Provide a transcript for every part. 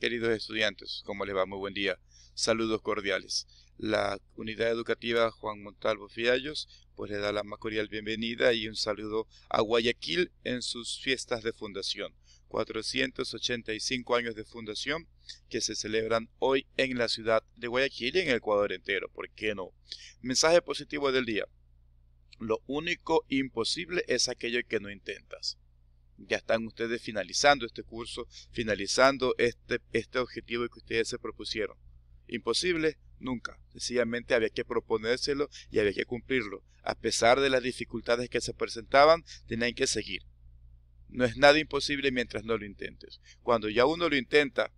Queridos estudiantes, ¿cómo les va? Muy buen día. Saludos cordiales. La unidad educativa Juan Montalvo Fiallos pues le da la más cordial bienvenida y un saludo a Guayaquil en sus fiestas de fundación. 485 años de fundación que se celebran hoy en la ciudad de Guayaquil y en el Ecuador entero. ¿Por qué no? Mensaje positivo del día. Lo único imposible es aquello que no intentas ya están ustedes finalizando este curso, finalizando este, este objetivo que ustedes se propusieron. Imposible, nunca. Sencillamente había que proponérselo y había que cumplirlo. A pesar de las dificultades que se presentaban, tenían que seguir. No es nada imposible mientras no lo intentes. Cuando ya uno lo intenta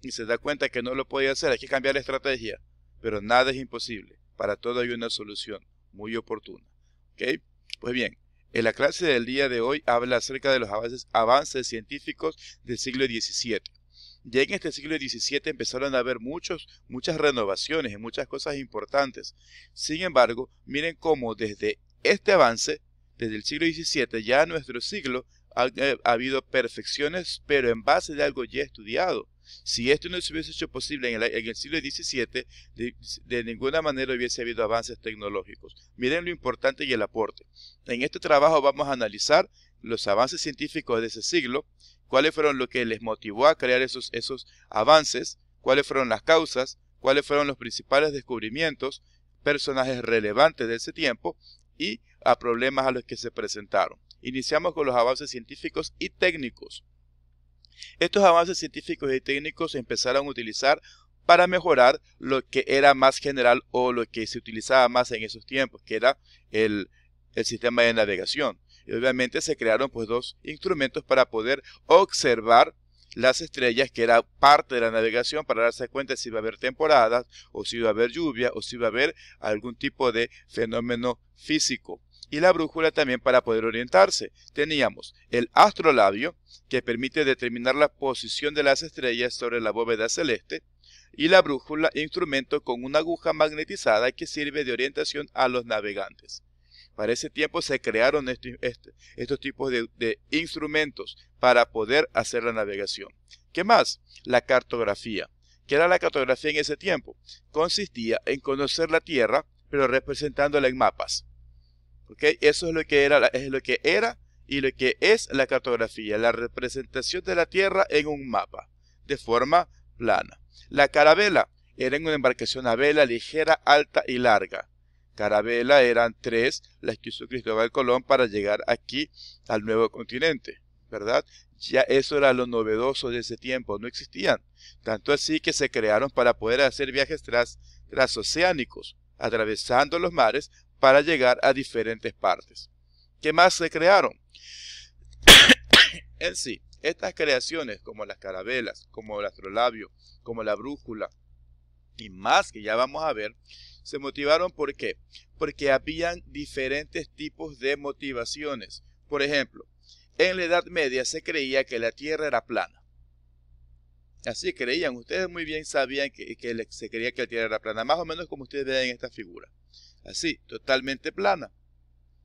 y se da cuenta que no lo puede hacer, hay que cambiar la estrategia. Pero nada es imposible. Para todo hay una solución muy oportuna. ¿Ok? Pues bien, en la clase del día de hoy habla acerca de los avances, avances científicos del siglo XVII. Ya en este siglo XVII empezaron a haber muchos, muchas renovaciones y muchas cosas importantes. Sin embargo, miren cómo desde este avance, desde el siglo XVII ya en nuestro siglo, eh, ha habido perfecciones, pero en base de algo ya estudiado. Si esto no se hubiese hecho posible en el, siglo XVII, de, ninguna manera hubiese habido avances tecnológicos. Miren lo importante y el aporte. En este trabajo vamos a analizar los avances científicos de ese siglo, cuáles fueron lo que les motivó a crear esos, esos avances, cuáles fueron las causas, cuáles fueron los principales descubrimientos, personajes relevantes de ese tiempo y a problemas a los que se presentaron. Iniciamos con los avances científicos y técnicos. Estos avances científicos y técnicos se empezaron a utilizar para mejorar lo que era más general o lo que se utilizaba más en esos tiempos, que era el, sistema de navegación. Y obviamente se crearon pues dos instrumentos para poder observar las estrellas, que era parte de la navegación para darse cuenta si iba a haber temporadas, o si iba a haber lluvia, o si iba a haber algún tipo de fenómeno físico y la brújula también para poder orientarse. Teníamos el astrolabio, que permite determinar la posición de las estrellas sobre la bóveda celeste, y la brújula, instrumento con una aguja magnetizada que sirve de orientación a los navegantes. Para ese tiempo se crearon este, estos, tipos de, de instrumentos para poder hacer la navegación. ¿Qué más? La cartografía. ¿Qué era la cartografía en ese tiempo? Consistía en conocer la Tierra, pero representándola en mapas. Eso es lo que era, es lo que era y lo que es la cartografía, la representación de la Tierra en un mapa, de forma plana. La carabela era una embarcación a vela ligera, alta y larga. Carabela eran tres las que hizo Cristóbal Colón para llegar aquí al nuevo continente, ¿verdad? Ya eso era lo novedoso de ese tiempo, no existían. Tanto así que se crearon para poder hacer viajes tras, transoceánicos, atravesando los mares para llegar a diferentes partes. ¿Qué más se crearon? en sí, estas creaciones como las carabelas, como el astrolabio, como la brújula y más que ya vamos a ver, se motivaron ¿por qué? Porque habían diferentes tipos de motivaciones. Por ejemplo, en la Edad Media se creía que la Tierra era plana. Así creían, ustedes muy bien sabían que, que se creía que la Tierra era plana, más o menos como ustedes ven en esta figura así, totalmente plana,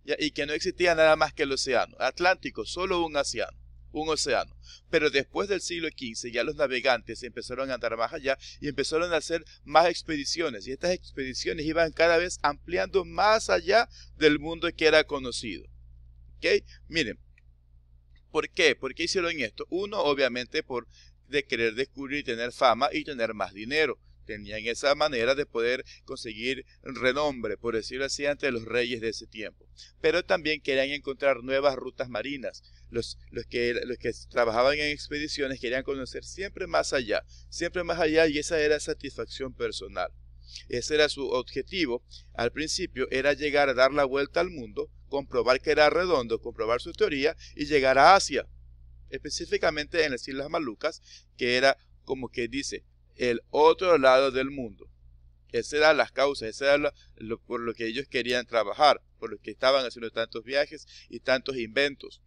y que no existía nada más que el océano Atlántico, solo un océano. Un océano. Pero después del siglo XV ya los navegantes empezaron a andar más allá y empezaron a hacer más expediciones. Y estas expediciones iban cada vez ampliando más allá del mundo que era conocido. ¿Ok? Miren, ¿Por qué? ¿Por qué hicieron esto? Uno, obviamente, por de querer descubrir y tener fama y tener más dinero. Tenían esa manera de poder conseguir renombre, por decirlo así, ante los reyes de ese tiempo. Pero también querían encontrar nuevas rutas marinas. Los, los, que, los que trabajaban en expediciones querían conocer siempre más allá, siempre más allá, y esa era satisfacción personal. Ese era su objetivo. Al principio era llegar a dar la vuelta al mundo, comprobar que era redondo, comprobar su teoría y llegar a Asia, específicamente en las Islas Malucas, que era como que dice, el otro lado del mundo. Esas eran las causas, esas era por lo que ellos querían trabajar, por lo que estaban haciendo tantos viajes y tantos inventos.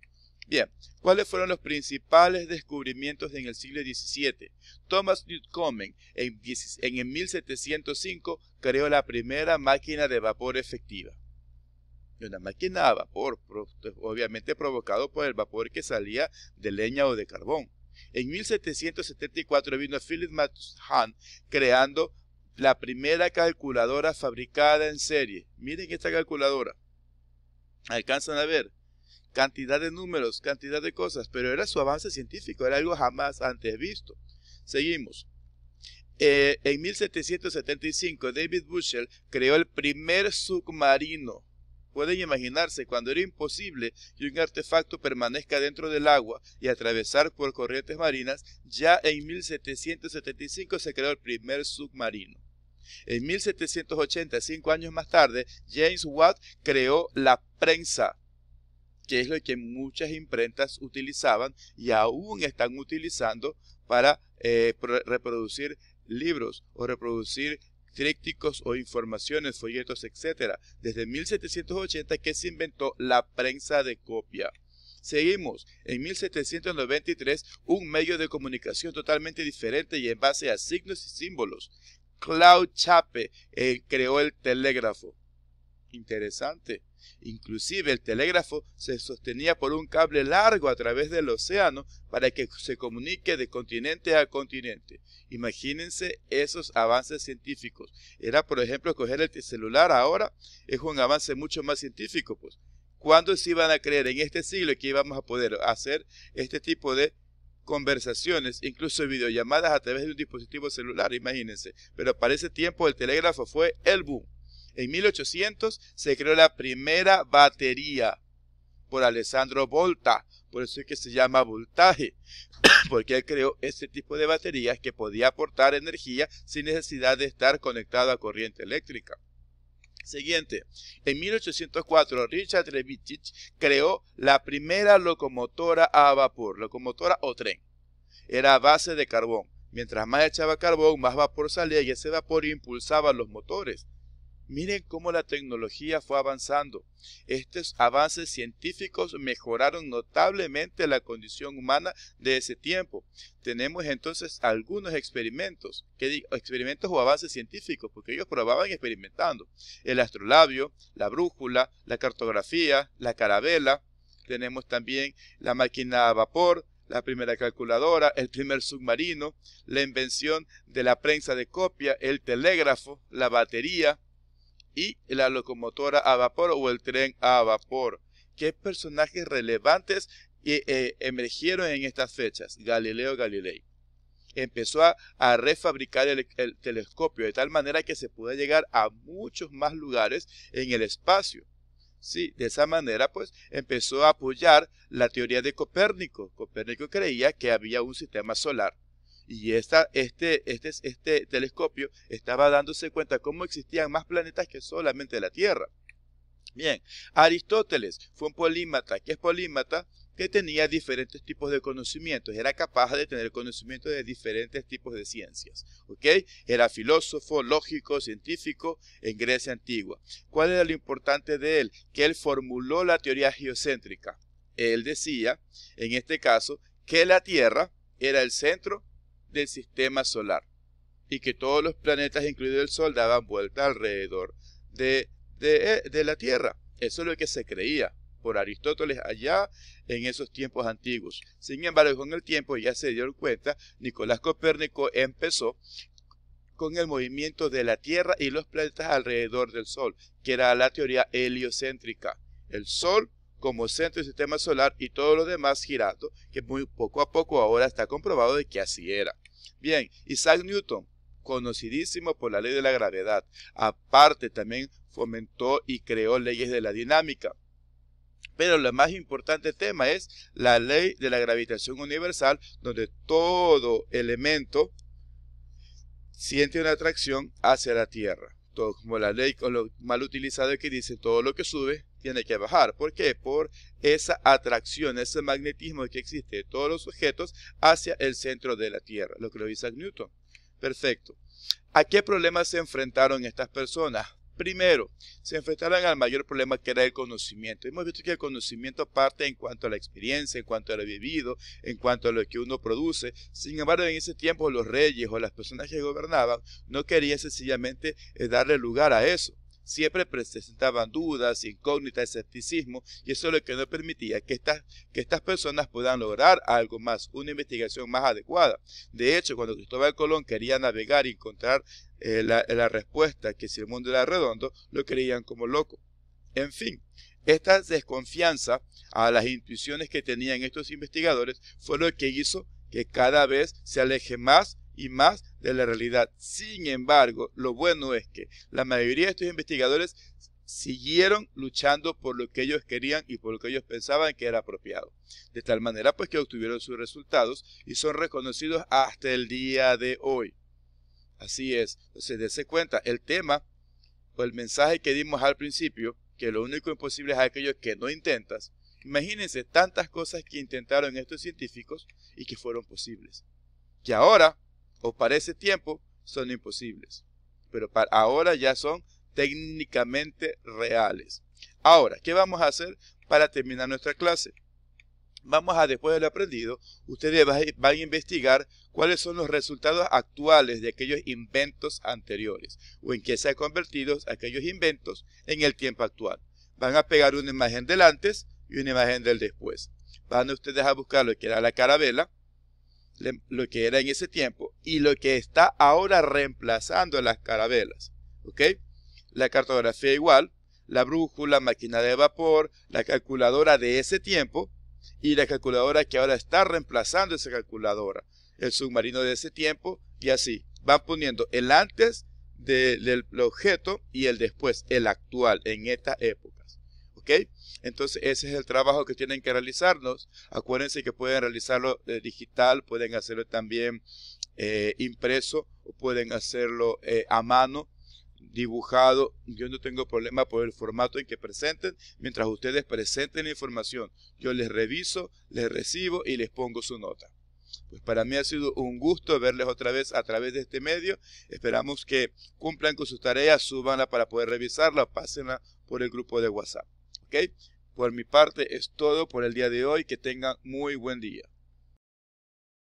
Bien, ¿cuáles fueron los principales descubrimientos en el siglo XVII? Thomas Newcomen en, en 1705 creó la primera máquina de vapor efectiva. Una máquina a vapor, obviamente provocado por el vapor que salía de leña o de carbón. En 1774 vino Philip Han creando la primera calculadora fabricada en serie. Miren esta calculadora. Alcanzan a ver cantidad de números, cantidad de cosas, pero era su avance científico, era algo jamás antes visto. Seguimos. Eh, en 1775, David Bushell creó el primer submarino Pueden imaginarse cuando era imposible que un artefacto permanezca dentro del agua y atravesar por corrientes marinas, ya en 1775 se creó el primer submarino. En 1785, años más tarde, James Watt creó la prensa, que es lo que muchas imprentas utilizaban y aún están utilizando para eh, reproducir libros o reproducir trípticos o informaciones, folletos, etc., desde 1780 que se inventó la prensa de copia. Seguimos, en 1793, un medio de comunicación totalmente diferente y en base a signos y símbolos. Claude Chape eh, creó el telégrafo. Interesante. Inclusive el telégrafo se sostenía por un cable largo a través del océano para que se comunique de continente a continente. Imagínense esos avances científicos. Era, por ejemplo, coger el celular ahora es un avance mucho más científico. Pues. ¿Cuándo se iban a creer en este siglo que íbamos a poder hacer este tipo de conversaciones, incluso videollamadas a través de un dispositivo celular? Imagínense. Pero para ese tiempo el telégrafo fue el boom. En 1800 se creó la primera batería por Alessandro Volta, por eso es que se llama voltaje, porque él creó este tipo de baterías que podía aportar energía sin necesidad de estar conectado a corriente eléctrica. Siguiente, en 1804 Richard Trevithick creó la primera locomotora a vapor, locomotora o tren. Era a base de carbón. Mientras más echaba carbón, más vapor salía y ese vapor impulsaba los motores. Miren cómo la tecnología fue avanzando. Estos avances científicos mejoraron notablemente la condición humana de ese tiempo. Tenemos entonces algunos experimentos, experimentos o avances científicos, porque ellos probaban experimentando. El astrolabio, la brújula, la cartografía, la carabela. Tenemos también la máquina a vapor, la primera calculadora, el primer submarino, la invención de la prensa de copia, el telégrafo, la batería, y la locomotora a vapor o el tren a vapor. ¿Qué personajes relevantes eh, eh, emergieron en estas fechas? Galileo Galilei empezó a, refabricar el, telescopio de tal manera que se pudo llegar a muchos más lugares en el espacio. Sí, de esa manera pues empezó a apoyar la teoría de Copérnico. Copérnico creía que había un sistema solar. Y este, este, este, telescopio estaba dándose cuenta cómo existían más planetas que solamente la Tierra. Bien, Aristóteles fue un polímata. que es polímata? que tenía diferentes tipos de conocimientos, era capaz de tener conocimiento de diferentes tipos de ciencias, ¿ok? Era filósofo, lógico, científico en Grecia antigua. ¿Cuál era lo importante de él? Que él formuló la teoría geocéntrica. Él decía, en este caso, que la Tierra era el centro del sistema solar y que todos los planetas, incluido el Sol, daban vuelta alrededor eh, de, la Tierra. Eso es lo que se creía por Aristóteles allá en esos tiempos antiguos. Sin embargo, con el tiempo ya se dieron cuenta, Nicolás Copérnico empezó con el movimiento de la Tierra y los planetas alrededor del Sol, que era la teoría heliocéntrica. El Sol como centro del sistema solar y todo lo demás girando, que muy poco a poco ahora está comprobado de que así era. Bien, Isaac Newton, conocidísimo por la ley de la gravedad, aparte también fomentó y creó leyes de la dinámica. Pero el más importante tema es la ley de la gravitación universal, donde todo elemento siente una atracción hacia la Tierra. Todo, como la ley con lo mal utilizado que dice, todo lo que sube tiene que bajar. ¿Por qué? Por esa atracción, ese magnetismo que existe de todos los objetos hacia el centro de la Tierra, lo que lo dice Newton. Perfecto. ¿A qué problemas se enfrentaron estas personas? Primero, se enfrentaron al mayor problema que era el conocimiento. Hemos visto que el conocimiento parte en cuanto a la experiencia, en cuanto a lo vivido, en cuanto a lo que uno produce. Sin embargo, en ese tiempo los reyes o las personas que gobernaban no querían sencillamente eh, darle lugar a eso siempre presentaban dudas, incógnitas, escepticismo, y eso es lo que no permitía que estas, que estas personas puedan lograr algo más, una investigación más adecuada. De hecho, cuando Cristóbal Colón quería navegar y encontrar eh, la, la respuesta que si el mundo era redondo, lo creían como loco. En fin, esta desconfianza a las intuiciones que tenían estos investigadores fue lo que hizo que cada vez se aleje más y más de la realidad. Sin embargo, lo bueno es que la mayoría de estos investigadores siguieron luchando por lo que ellos querían y por lo que ellos pensaban que era apropiado. De tal manera pues que obtuvieron sus resultados y son reconocidos hasta el día de hoy. Así es. Entonces, dése cuenta, el tema o el mensaje que dimos al principio, que lo único imposible es aquello que no intentas. Imagínense tantas cosas que intentaron estos científicos y que fueron posibles. que ahora o para ese tiempo son imposibles, pero para ahora ya son técnicamente reales. Ahora, ¿qué vamos a hacer para terminar nuestra clase? Vamos a, después del aprendido, ustedes van a investigar cuáles son los resultados actuales de aquellos inventos anteriores o en qué se han convertido aquellos inventos en el tiempo actual. Van a pegar una imagen del antes y una imagen del después. Van ustedes a buscar lo que era la carabela, lo que era en ese tiempo y lo que está ahora reemplazando las carabelas. ¿Ok? La cartografía igual, la brújula, máquina de vapor, la calculadora de ese tiempo y la calculadora que ahora está reemplazando esa calculadora, el submarino de ese tiempo y así. Van poniendo el antes del objeto y el después, el actual, en esta época. Entonces ese es el trabajo que tienen que realizarnos. Acuérdense que pueden realizarlo eh, digital, pueden hacerlo también eh, impreso o pueden hacerlo eh, a mano dibujado, yo no tengo problema por el formato en que presenten, mientras ustedes presenten la información, yo les reviso, les recibo y les pongo su nota. Pues para mí ha sido un gusto verles otra vez a través de este medio. Esperamos que cumplan con sus tareas, súbanla para poder revisarla, pásenla por el grupo de WhatsApp. Por mi parte es todo por el día de hoy. Que tengan muy buen día.